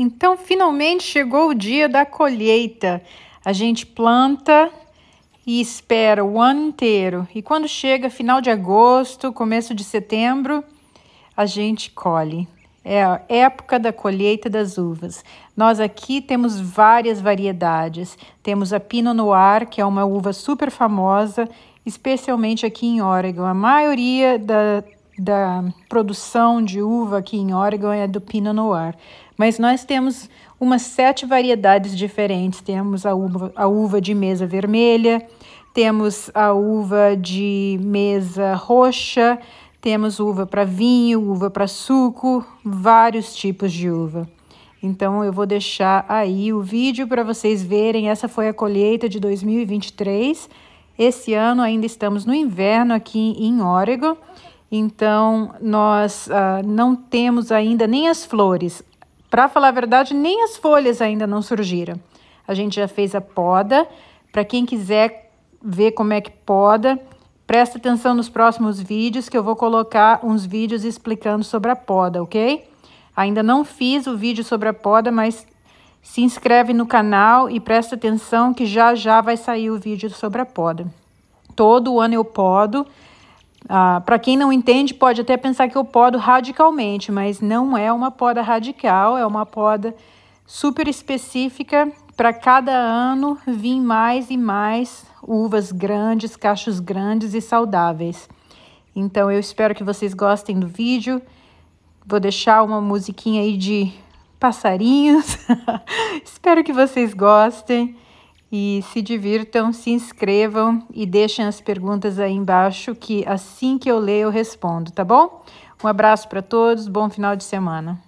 Então, finalmente chegou o dia da colheita. A gente planta e espera o ano inteiro. E quando chega final de agosto, começo de setembro, a gente colhe. É a época da colheita das uvas. Nós aqui temos várias variedades. Temos a Pinot Noir, que é uma uva super famosa, especialmente aqui em Oregon. A maioria da, da produção de uva aqui em Oregon é do Pinot Noir, mas nós temos umas sete variedades diferentes. Temos a uva, a uva de mesa vermelha, temos a uva de mesa roxa, temos uva para vinho, uva para suco, vários tipos de uva. Então eu vou deixar aí o vídeo para vocês verem. Essa foi a colheita de 2023. Esse ano ainda estamos no inverno aqui em Oregon então, nós ah, não temos ainda nem as flores. Para falar a verdade, nem as folhas ainda não surgiram. A gente já fez a poda. Para quem quiser ver como é que poda, presta atenção nos próximos vídeos que eu vou colocar uns vídeos explicando sobre a poda, ok? Ainda não fiz o vídeo sobre a poda, mas se inscreve no canal e presta atenção que já já vai sair o vídeo sobre a poda. Todo ano eu podo ah, Para quem não entende, pode até pensar que eu podo radicalmente, mas não é uma poda radical, é uma poda super específica para cada ano vir mais e mais uvas grandes, cachos grandes e saudáveis. Então eu espero que vocês gostem do vídeo. Vou deixar uma musiquinha aí de passarinhos. espero que vocês gostem e se divirtam, se inscrevam e deixem as perguntas aí embaixo que assim que eu ler eu respondo, tá bom? Um abraço para todos, bom final de semana.